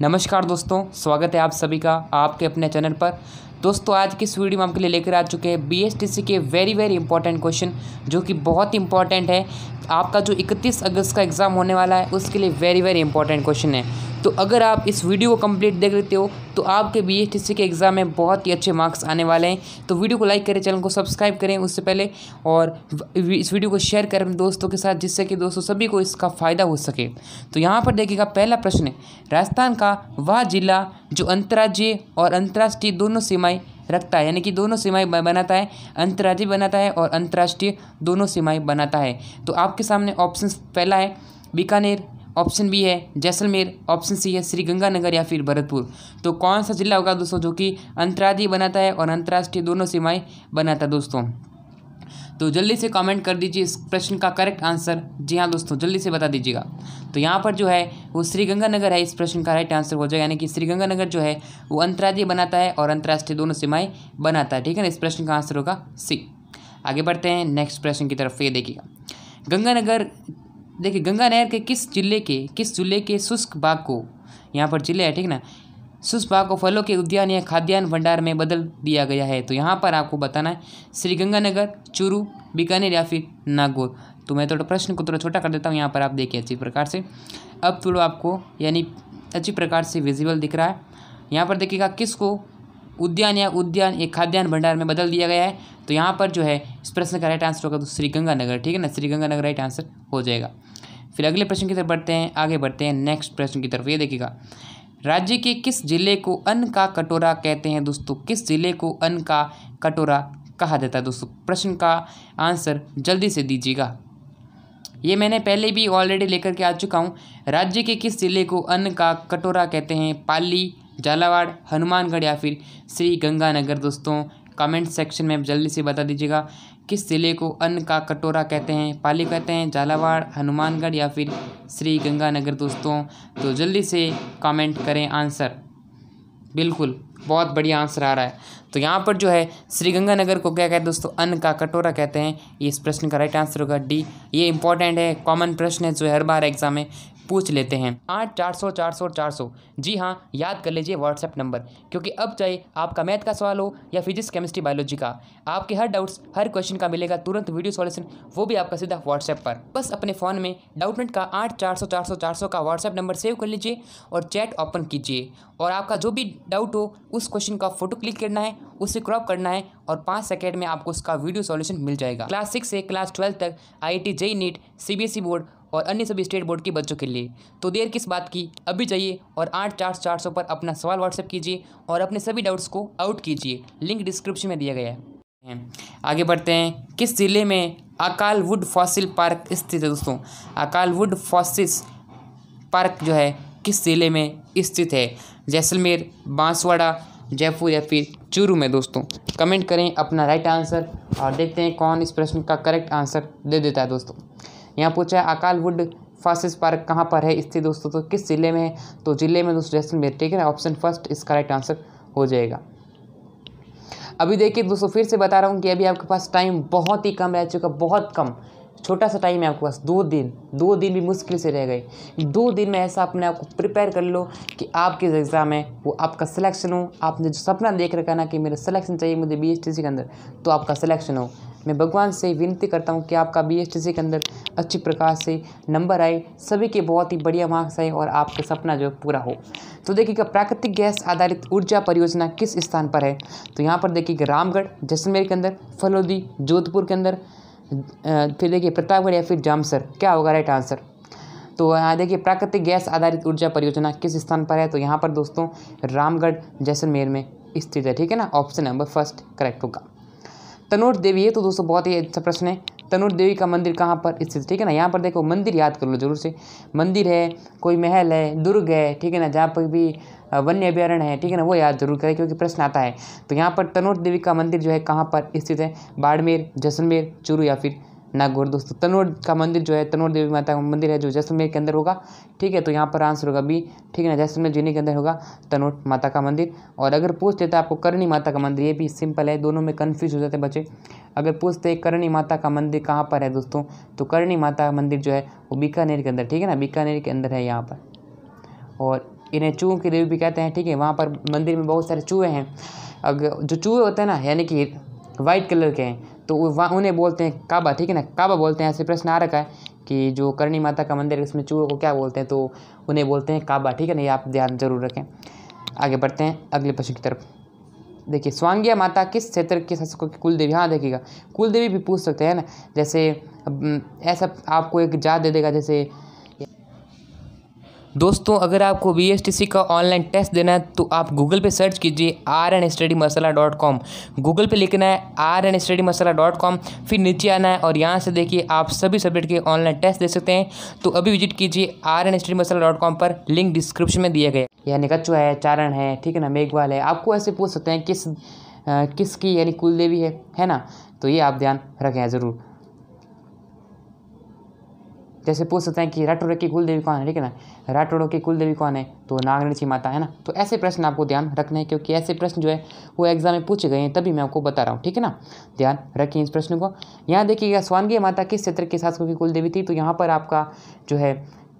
नमस्कार दोस्तों स्वागत है आप सभी का आपके अपने चैनल पर दोस्तों आज की इस वीडियो में आपके लिए लेकर आ चुके हैं बीएसटीसी के वेरी वेरी इंपॉर्टेंट क्वेश्चन जो कि बहुत इंपॉर्टेंट है आपका जो 31 अगस्त का एग्ज़ाम होने वाला है उसके लिए वेरी वेरी इंपॉर्टेंट क्वेश्चन है तो अगर आप इस वीडियो को कम्प्लीट देख लेते हो तो आपके बी एस के एग्ज़ाम में बहुत ही अच्छे मार्क्स आने वाले हैं तो वीडियो को लाइक करें चैनल को सब्सक्राइब करें उससे पहले और इस वीडियो को शेयर करें दोस्तों के साथ जिससे कि दोस्तों सभी को इसका फ़ायदा हो सके तो यहाँ पर देखिएगा पहला प्रश्न राजस्थान का वह जिला जो अंतर्राज्यीय और अंतर्राष्ट्रीय दोनों सीमाएँ रखता है यानी कि दोनों सीमाएं बनाता है अंतर्राज्यीय बनाता है और अंतर्राष्ट्रीय दोनों सीमाएं बनाता है तो आपके सामने ऑप्शन पहला है बीकानेर ऑप्शन बी है जैसलमेर ऑप्शन सी है श्रीगंगानगर या फिर भरतपुर तो कौन सा जिला होगा दोस्तों जो कि अंतर्राज्यीय बनाता है और अंतर्राष्ट्रीय दोनों सीमाएं बनाता है दोस्तों तो जल्दी से कमेंट कर दीजिए इस प्रश्न का करेक्ट आंसर जी हाँ दोस्तों जल्दी से बता दीजिएगा तो यहाँ पर जो है वो श्रीगंगानगर है इस प्रश्न का राइट आंसर हो जाएगा यानी कि श्रीगंगानगर जो है वो अंतर्राज्यीय बनाता है और अंतर्राष्ट्रीय दोनों सीमाएँ बनाता है ठीक है ना इस प्रश्न का आंसर होगा सी आगे बढ़ते हैं नेक्स्ट प्रश्न की तरफ ये देखिएगा गंगानगर देखिए गंगा नहर के किस जिले के किस जिले के शुष्क बाग को यहाँ पर जिले है ठीक ना शुष्क बाग को फलों के उद्यान या खाद्यान्न भंडार में बदल दिया गया है तो यहाँ पर आपको बताना है श्रीगंगानगर चूरू बीकानेर या फिर नागौर तो मैं थोड़ा प्रश्न को थोड़ा छोटा कर देता हूँ यहाँ पर आप देखिए अच्छी प्रकार से अब थोड़ा आपको यानी अच्छी प्रकार से विजिबल दिख रहा है यहाँ पर देखिएगा किसको उद्यान या उद्यान एक खाद्यान्न भंडार में बदल दिया गया है तो यहाँ पर जो है इस प्रश्न का राइट आंसर होगा तो श्रीगंगानगर ठीक है ना श्रीगंगानगर राइट आंसर हो जाएगा फिर अगले प्रश्न की तरफ बढ़ते हैं आगे बढ़ते हैं नेक्स्ट प्रश्न की तरफ ये देखिएगा राज्य के किस जिले को अन्न का कटोरा कहते हैं दोस्तों किस जिले को अन्न का कटोरा कहा जाता है दोस्तों प्रश्न का आंसर जल्दी से दीजिएगा ये मैंने पहले भी ऑलरेडी लेकर के आ चुका हूँ राज्य के किस जिले को अन्न का कटोरा कहते हैं पाली झालावाड़ हनुमानगढ़ या फिर श्री गंगानगर दोस्तों कमेंट सेक्शन में आप जल्दी से बता दीजिएगा किस ज़िले को अन्न का कटोरा कहते हैं पाली कहते हैं झालावाड़ हनुमानगढ़ या फिर श्री गंगानगर दोस्तों तो जल्दी से कमेंट करें आंसर बिल्कुल बहुत बढ़िया आंसर आ रहा है तो यहाँ पर जो है श्रीगंगानगर को क्या कहते हैं दोस्तों अन्न का कटोरा कहते हैं इस प्रश्न का राइट आंसर होगा डी ये इंपॉर्टेंट है कॉमन प्रश्न है जो हर बार एग्जाम में पूछ लेते हैं आठ चार सौ चार सौ चार सौ जी हाँ याद कर लीजिए व्हाट्सएप नंबर क्योंकि अब चाहे आपका मैथ का सवाल हो या फिजिक्स केमिस्ट्री बायोलॉजी का आपके हर डाउट्स हर क्वेश्चन का मिलेगा तुरंत वीडियो सॉल्यूशन वो भी आपका सीधा व्हाट्सएप पर बस अपने फ़ोन में डाउटमेंट का आठ चार सौ चार सौ चार सौ का व्हाट्सएप नंबर सेव कर लीजिए और चैट ओपन कीजिए और आपका जो भी डाउट हो उस क्वेश्चन का फोटो क्लिक करना है उसे क्रॉप करना है और पाँच सेकेंड में आपको उसका वीडियो सॉल्यूशन मिल जाएगा क्लास सिक्स से क्लास ट्वेल्व तक I I T JEE NEET C B S E board और अन्य सभी स्टेट बोर्ड के बच्चों के लिए तो देर किस बात की अभी जाइए और आठ चार चार सौ पर अपना सवाल व्हाट्सएप कीजिए और अपने सभी डाउट्स को आउट कीजिए लिंक डिस्क्रिप्शन में दिया गया है आगे बढ़ते हैं किस ज़िले में अकाल वुड फॉसिल पार्क स्थित है दोस्तों अकाल वुड फॉसिस पार्क जो है किस ज़िले में स्थित है जैसलमेर बांसवाड़ा जयपुर या फिर चूरू में दोस्तों कमेंट करें अपना राइट आंसर और देखते हैं कौन इस प्रश्न का करेक्ट आंसर दे देता है दोस्तों यहाँ पूछा है अकालवुड फासिस पार्क कहाँ पर है स्थित दोस्तों तो किस ज़िले में है तो ज़िले में दोस्तों जैसलमेर ठीक है ना ऑप्शन फर्स्ट इसका राइट आंसर हो जाएगा अभी देखिए दोस्तों फिर से बता रहा हूँ कि अभी आपके पास टाइम बहुत ही कम रह चुका बहुत कम छोटा सा टाइम है आपके पास दो दिन दो दिन भी मुश्किल से रह गए दो दिन में ऐसा अपने आप को प्रिपेयर कर लो कि आपके जो एग्ज़ाम है वो आपका सिलेक्शन हो आपने जो सपना देख रखा ना कि मेरा सिलेक्शन चाहिए मुझे बी के अंदर तो आपका सिलेक्शन हो मैं भगवान से विनती करता हूँ कि आपका बी के अंदर अच्छे प्रकार से नंबर आए सभी के बहुत ही बढ़िया मार्क्स आए और आपका सपना जो पूरा हो तो देखिएगा प्राकृतिक गैस आधारित ऊर्जा परियोजना किस स्थान पर है तो यहाँ पर देखिएगा रामगढ़ जैसलमेर के अंदर फलोदी जोधपुर के अंदर फिर देखिए प्रतापगढ़ या फिर जामसर क्या होगा राइट आंसर तो यहाँ देखिए प्राकृतिक गैस आधारित ऊर्जा परियोजना किस स्थान पर है तो यहाँ पर दोस्तों रामगढ़ जैसलमेर में स्थित है ठीक है ना ऑप्शन नंबर फर्स्ट करेक्ट होगा तनोट देवी है तो दोस्तों बहुत ही अच्छा प्रश्न है तनुर देवी का मंदिर कहाँ पर स्थित ठीक है ना यहाँ पर देखो मंदिर याद कर लो जरूर से मंदिर है कोई महल है दुर्ग है ठीक है ना जहाँ पर भी वन्य अभ्यारण्य है ठीक है ना वो याद जरूर करें क्योंकि प्रश्न आता है तो यहाँ पर तनोट देवी का मंदिर जो है कहाँ पर स्थित है बाड़मेर जैसलमेर चूरू या फिर नागौर दोस्तों तनोर का मंदिर जो है तनोर देवी माता का मंदिर है जो जैसलमेर के अंदर होगा ठीक है तो यहाँ पर आंसर होगा बी ठीक है ना जैसलमेर जिले के अंदर होगा तनोर माता का मंदिर और अगर पूछ तो आपको करणी माता का मंदिर ये भी सिंपल है दोनों में कन्फ्यूज हो जाते बच्चे अगर पूछते करणी माता का मंदिर कहाँ पर है दोस्तों तो करणी माता का मंदिर जो है वो बीकानेर के अंदर ठीक है ना बीकानेर के अंदर है यहाँ पर और इन्हें चूहों की देवी भी कहते हैं ठीक है वहाँ पर मंदिर में बहुत सारे चूहे हैं अगर जो चूहे होते हैं ना यानी कि वाइट कलर के हैं तो वहाँ उन्हें बोलते हैं काबा ठीक है ना काबा बोलते हैं ऐसे प्रश्न आ रखा है कि जो करणी माता का मंदिर है उसमें चूहों को क्या बोलते हैं तो उन्हें बोलते हैं काबा ठीक है ना ये आप ध्यान जरूर रखें आगे बढ़ते हैं अगले प्रश्न की तरफ देखिए स्वांगिया माता किस क्षेत्र के शासकों की कुलदेवी हाँ देखिएगा कुलदेवी भी पूछ सकते हैं ना जैसे ऐसा आपको एक जात दे देगा जैसे दोस्तों अगर आपको बी का ऑनलाइन टेस्ट देना है तो आप गूगल पे सर्च कीजिए R N study masala dot com Google पर लिखना है R N study masala dot com फिर नीचे आना है और यहाँ से देखिए आप सभी सब्जेक्ट के ऑनलाइन टेस्ट दे सकते हैं तो अभी विजिट कीजिए R N study masala dot com पर लिंक डिस्क्रिप्शन में दिया गया यानी कच्चू है चारण है ठीक है ना मेघवाल है आपको ऐसे पूछ सकते हैं किस किसकी यानी कुलदेवी है है ना तो ये आप ध्यान रखें ज़रूर जैसे पूछ सकते हैं कि राठौड़ की कुल देवी कौन है ठीक है ना राठौड़ों की कुलदेवी कौन है तो नागनची माता है ना तो ऐसे प्रश्न आपको ध्यान रखने हैं क्योंकि ऐसे प्रश्न जो है वो एग्जाम में पूछे गए हैं तभी मैं आपको बता रहा हूँ ठीक है ना ध्यान रखिए इस प्रश्न को यहाँ देखिएगा स्वानगी माता किस क्षेत्र के शासकों की कुल देवी थी तो यहाँ पर आपका जो है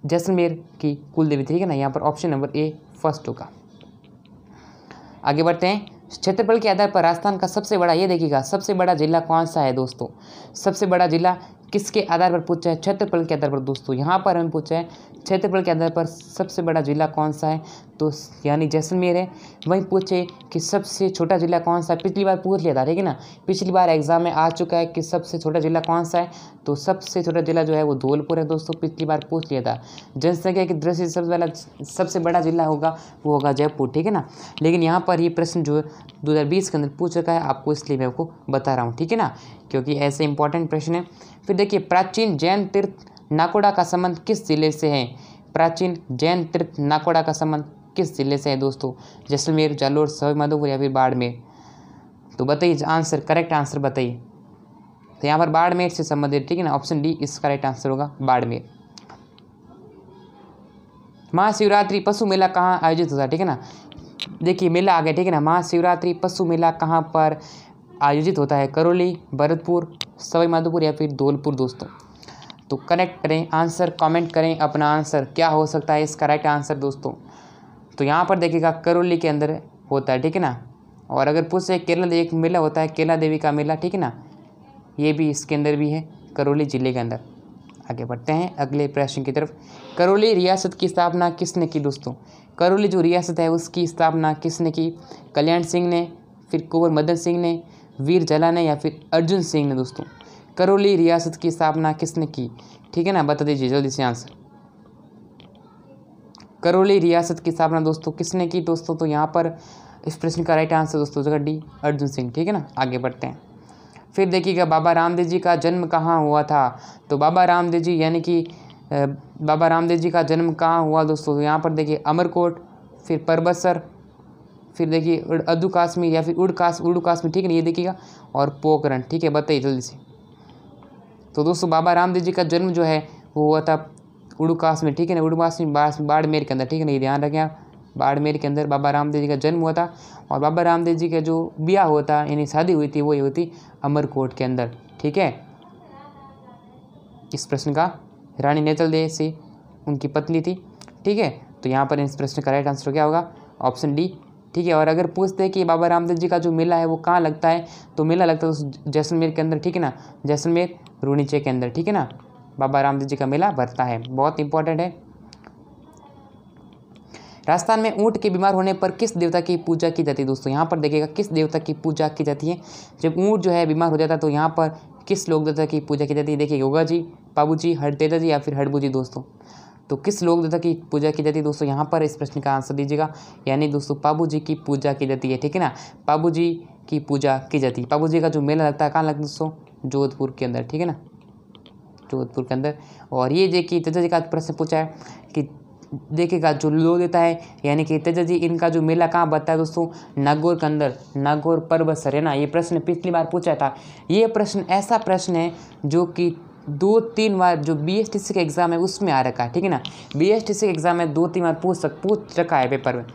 जैसलमेर की कुल देवी ठीक है ना यहाँ पर ऑप्शन नंबर ए फर्स्ट होगा आगे बढ़ते हैं क्षेत्रफल के आधार पर राजस्थान का सबसे बड़ा ये देखिएगा सबसे बड़ा जिला कौन सा है दोस्तों सबसे बड़ा जिला किसके आधार पर पूछा है क्षेत्रफल के आधार पर दोस्तों यहाँ पर हमें पूछा है क्षेत्रफल के आधार पर सबसे बड़ा जिला कौन सा है तो यानी जैसलमेर है वहीं पूछे कि सबसे छोटा जिला कौन सा है पिछली बार पूछ लिया था ठीक है ना पिछली बार एग्जाम में आ चुका है कि सबसे छोटा जिला कौन सा है तो सबसे छोटा जिला जो है वो धौलपुर है दोस्तों पिछली बार पूछ लिया था जनसंख्या की दृष्टि से सबसे पहला सबसे बड़ा जिला होगा वो होगा जयपुर ठीक है ना लेकिन यहाँ पर ये प्रश्न जो है दो के अंदर पूछ रखा है आपको इसलिए मैं आपको बता रहा हूँ ठीक है ना क्योंकि ऐसे इंपॉर्टेंट प्रश्न है फिर देखिए प्राचीन जैन तीर्थ नाकोड़ा का संबंध किस जिले से है प्राचीन जैन तीर्थ नाकोड़ा का संबंध किस जिले से है दोस्तों जैसलमेर जालोर सवाईमाधोपुर या फिर बाड़मेर तो बताइए आंसर करेक्ट आंसर बताइए तो यहाँ पर बाड़मेर से संबंधित ठीक है ना ऑप्शन डी इसका राइट आंसर होगा बाड़मेर महाशिवरात्रि पशु मेला कहाँ आयोजित होता है ठीक है ना देखिए मेला आ गया ठीक है ना महाशिवरात्रि पशु मेला कहाँ पर आयोजित होता है करौली भरतपुर सवाई माधोपुर या फिर धौलपुर दोस्तों तो कनेक्ट करें आंसर कमेंट करें अपना आंसर क्या हो सकता है इसका राइट आंसर दोस्तों तो यहाँ पर देखिएगा करौली के अंदर होता है ठीक है ना और अगर पूछे केला एक मेला होता है केला देवी का मेला ठीक है ना ये भी इसके अंदर भी है करौली ज़िले के अंदर आगे बढ़ते हैं अगले प्रश्न की तरफ करौली रियासत की स्थापना किसने की दोस्तों करौली जो रियासत है उसकी स्थापना किसने की कल्याण सिंह ने फिर कुंवर मदन सिंह ने वीर जला ने या फिर अर्जुन सिंह ने दोस्तों करौली रियासत की स्थापना किसने की ठीक है ना बता दीजिए जल्दी से आंसर करौली रियासत की स्थापना दोस्तों किसने की दोस्तों तो यहाँ पर इस प्रश्न का राइट आंसर दोस्तों जगह डी अर्जुन सिंह ठीक है ना आगे बढ़ते हैं फिर देखिएगा बाबा रामदेव जी का जन्म कहाँ हुआ था तो बाबा रामदेव जी यानी कि बाबा रामदेव जी का जन्म कहाँ हुआ दोस्तों तो यहाँ पर देखिए अमरकोट फिर परबसर फिर देखिए अदू कासमी या फिर उड़ कास उड़ू कासमी ठीक है ना ये देखिएगा और पोकरण ठीक है बताइए जल्दी से तो दोस्तों बाबा रामदेव जी का जन्म जो है वो हुआ था उड़ू काश्मीर ठीक है ना उड़ू काश्मीर बाड़मेर के अंदर ठीक है ना ये ध्यान रखें आप बाड़मेर के अंदर बाबा रामदेव जी का जन्म हुआ था और बाबा रामदेव जी का जो ब्याह हुआ था यानी शादी हुई थी वो ये हुई थी अमरकोट के अंदर ठीक है इस प्रश्न का रानी नेतल देव से उनकी पत्नी थी ठीक है तो यहाँ पर इस प्रश्न का राइट आंसर क्या होगा ऑप्शन डी ठीक है और अगर पूछते हैं कि बाबा रामदेव जी का जो मेला है वो कहाँ लगता है तो मेला लगता है जैसलमेर के अंदर ठीक है ना जैसलमेर रूनीचे के अंदर ठीक है ना बाबा रामदेव जी का मेला भरता है बहुत इंपॉर्टेंट है राजस्थान में ऊँट के बीमार होने पर किस देवता की पूजा की जाती है दोस्तों यहाँ पर देखिएगा किस देवता की पूजा की जाती है जब ऊँट जो है बीमार हो जाता है तो यहाँ पर किस लोक देवता की पूजा की जाती है देखिए योगा जी बाबू जी हर देता जी या फिर हड़बू जी दोस्तों तो किस लोक देवता की पूजा की जाती है दोस्तों यहाँ पर इस प्रश्न का आंसर दीजिएगा यानी दोस्तों पाबू जी की पूजा की जाती है ठीक है ना पाबू जी की पूजा की जाती है पाबू जी का जो मेला लगता है कहाँ लगता है दोस्तों जोधपुर के अंदर ठीक है ना जोधपुर के अंदर और ये देखिए तेजा जी का प्रश्न पूछा है कि देखिएगा जो लो देता है यानी कि तेजा जी इनका जो मेला कहाँ बनता है दोस्तों नागौर के अंदर नागौर पर्वत सर है ना ये प्रश्न पिछली बार पूछा था ये प्रश्न ऐसा प्रश्न है जो कि दो तीन बार जो बी एस टी सी का एग्ज़ाम है उसमें आ रखा है ठीक है ना बी एस टी सी का एग्ज़ाम है दो तीन बार पूछ सक पूछ रखा है पेपर में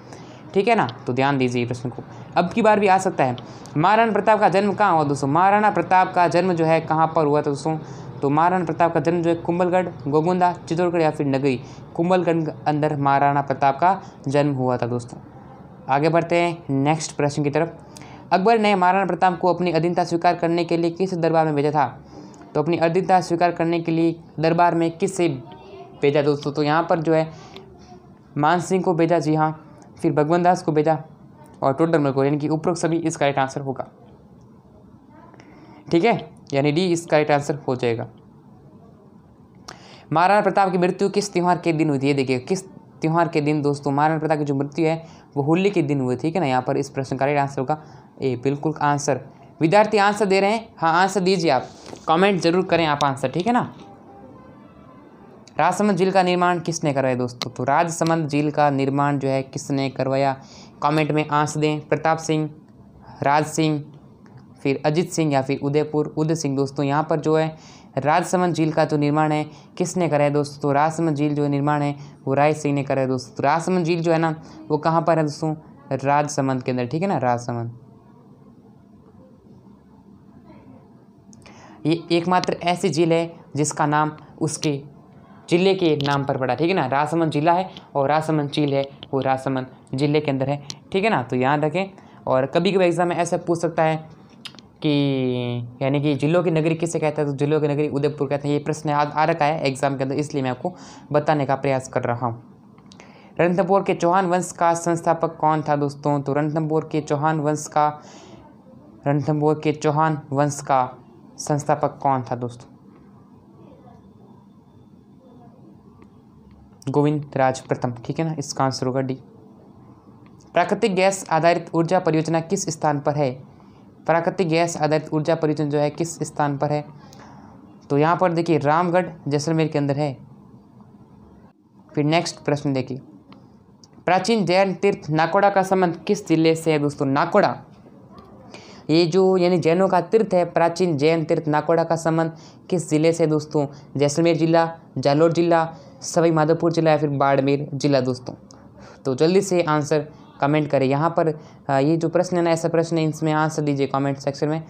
ठीक है ना तो ध्यान दीजिए प्रश्न को अब की बार भी आ सकता है महाराणा प्रताप का जन्म कहाँ हुआ दोस्तों महाराणा प्रताप का जन्म जो है कहाँ पर हुआ था दोस्तों तो महाराणा प्रताप का जन्म जो है कुंभलगढ़ गोगुंदा चित्तौड़गढ़ या फिर नगरी कुंभलगढ़ के अंदर महाराणा प्रताप का जन्म हुआ था दोस्तों आगे बढ़ते हैं नेक्स्ट प्रश्न की तरफ अकबर ने महाराणा प्रताप को अपनी अधीनता स्वीकार करने के लिए किस दरबार में भेजा था तो अपनी अद्विता स्वीकार करने के लिए दरबार में किससे भेजा दोस्तों तो यहाँ पर जो है मान सिंह को भेजा जी हाँ फिर भगवंत दास को भेजा और टोडरमल को यानी कि उपरोक्त सभी इसका राइट आंसर होगा ठीक है यानी डी इसका राइट आंसर हो जाएगा महाराणा प्रताप की मृत्यु किस त्यौहार के दिन हुई थी देखिए किस त्यौहार के दिन दोस्तों महाराणा प्रताप की जो मृत्यु है वो होली के दिन हुई ठीक है ना यहाँ पर इस प्रश्न का राइट आंसर होगा ए बिल्कुल आंसर विद्यार्थी आंसर दे रहे हैं हाँ आंसर दीजिए आप कमेंट जरूर करें आप आंसर ठीक है ना राजसमंद झील का निर्माण किसने करवाया दोस्तों तो राजसमंद झील का निर्माण जो है किसने करवाया कमेंट में आंसर दें प्रताप सिंह राज सिंह फिर अजीत सिंह या फिर उदयपुर उदय सिंह दोस्तों यहाँ पर जो है राजसमंद झील का जो निर्माण है किसने कराया दोस्तों तो राजसमंद झील जो निर्माण है वो राय सिंह ने कराया दोस्तों तो राजसमंद झील जो है ना वो कहाँ पर है दोस्तों राजसमंद के अंदर ठीक है ना राजसमंद ये एकमात्र ऐसी झील है जिसका नाम उसके ज़िले के नाम पर पड़ा ठीक है ना राजसमंद ज़िला है और राजसमंद झील है वो राजसमंद ज़िले के अंदर है ठीक है ना तो याद रखें और कभी कभी एग्ज़ाम में ऐसा पूछ सकता है कि यानी कि जिलों की नगरी किसे कहता है तो जिलों की नगरी उदयपुर कहते हैं ये प्रश्न आ, आ रखा है एग्ज़ाम के अंदर इसलिए मैं आपको बताने का प्रयास कर रहा हूँ रणथम्भोर के चौहान वंश का संस्थापक कौन था दोस्तों तो रणथम्भोर के चौहान वंश का रणथम्भोर के चौहान वंश का संस्थापक कौन था दोस्तों गोविंद राज प्रथम ठीक है ना इसका आंसर होगा डी प्राकृतिक गैस आधारित ऊर्जा परियोजना किस स्थान पर है प्राकृतिक गैस आधारित ऊर्जा परियोजना जो है किस स्थान पर है तो यहाँ पर देखिए रामगढ़ जैसलमेर के अंदर है फिर नेक्स्ट प्रश्न देखिए प्राचीन जैन तीर्थ नाकोड़ा का संबंध किस जिले से है दोस्तों नाकोड़ा ये जो यानी जैनों का तीर्थ है प्राचीन जैन तीर्थ नाकोड़ा का संबंध किस ज़िले से दोस्तों जैसलमेर ज़िला जालोर ज़िला सवाई माधोपुर ज़िला या फिर बाड़मेर ज़िला दोस्तों तो जल्दी से आंसर कमेंट करें यहाँ पर ये जो प्रश्न है ना ऐसा प्रश्न है इसमें आंसर दीजिए कमेंट सेक्शन में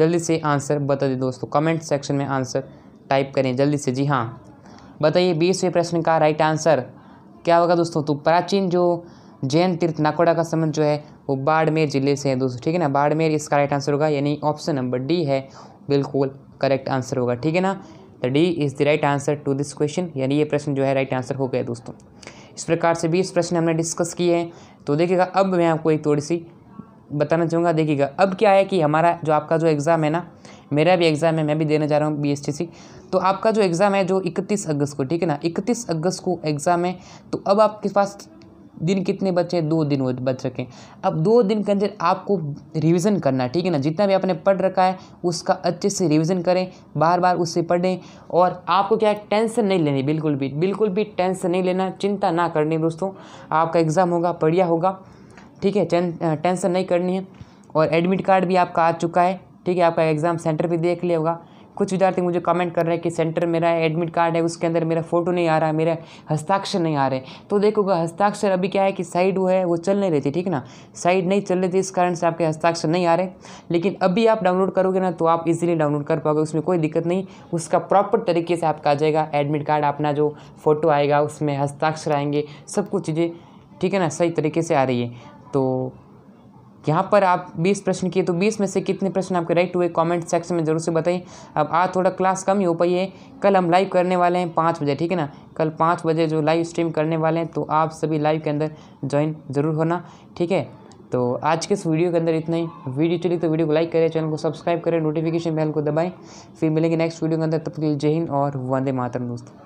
जल्दी से आंसर बता दें दोस्तों कमेंट सेक्शन में आंसर टाइप करें जल्दी से जी हाँ बताइए बीसवें प्रश्न का राइट आंसर क्या होगा दोस्तों तो प्राचीन जो जैन तीर्थ नाकोड़ा का संबंध जो है वो बाड़मेर ज़िले से है दोस्तों ठीक है ना बाड़मेर इसका राइट आंसर होगा यानी ऑप्शन नंबर डी है बिल्कुल करेक्ट आंसर होगा ठीक है ना the D is the right answer to this question यानी ये प्रश्न जो है राइट आंसर हो गया दोस्तों इस प्रकार से भी इस प्रश्न हमने डिस्कस किए हैं तो देखिएगा अब मैं आपको एक थोड़ी सी बताना चाहूँगा देखिएगा अब क्या है कि हमारा जो आपका जो एग्ज़ाम है ना मेरा भी एग्ज़ाम है मैं भी देने जा रहा हूँ बी तो आपका जो एग्ज़ाम है जो इकतीस अगस्त को ठीक है ना इकतीस अगस्त को एग्ज़ाम है तो अब आपके पास दिन कितने बचे दो दिन वो बच सकें अब दो दिन के अंदर आपको रिवीजन करना है ठीक है ना जितना भी आपने पढ़ रखा है उसका अच्छे से रिवीजन करें बार बार उससे पढ़ें और आपको क्या है टेंशन नहीं लेनी बिल्कुल भी बिल्कुल भी टेंशन नहीं लेना चिंता ना करनी दोस्तों आपका एग्ज़ाम होगा बढ़िया होगा ठीक है टेंशन नहीं करनी है और एडमिट कार्ड भी आपका आ चुका है ठीक है आपका एग्ज़ाम सेंटर भी देख लिया होगा कुछ विद्यार्थी मुझे कमेंट कर रहे हैं कि सेंटर मेरा एडमिट कार्ड है उसके अंदर मेरा फ़ोटो नहीं आ रहा है मेरा हस्ताक्षर नहीं आ रहे तो देखोगा हस्ताक्षर अभी क्या है कि साइड वो है वो चल नहीं रहती ठीक ना साइड नहीं चल रही थी इस कारण से आपके हस्ताक्षर नहीं आ रहे लेकिन अभी आप डाउनलोड करोगे ना तो आप इजीली डाउनलोड कर पाओगे उसमें कोई दिक्कत नहीं उसका प्रॉपर तरीके से आपका आ जाएगा एडमिट कार्ड अपना जो फ़ोटो आएगा उसमें हस्ताक्षर आएंगे सब कुछ चीज़ें ठीक है ना सही तरीके से आ रही है तो यहाँ पर आप 20 प्रश्न किए तो 20 में से कितने प्रश्न आपके राइट हुए कमेंट सेक्शन में जरूर से बताइए अब आज थोड़ा क्लास कम ही हो पाई है कल हम लाइव करने वाले हैं पाँच बजे ठीक है ना कल पाँच बजे जो लाइव स्ट्रीम करने वाले हैं तो आप सभी लाइव के अंदर ज्वाइन जरूर होना ठीक है तो आज के इस वीडियो के अंदर इतना ही वीडियो चली तो वीडियो को लाइक करें चैनल को सब्सक्राइब करें नोटिफिकेशन बेल को दबाएं फिर मिलेंगे नेक्स्ट वीडियो के अंदर तब के लिए जय हिंद और वंदे मातरम दोस्तों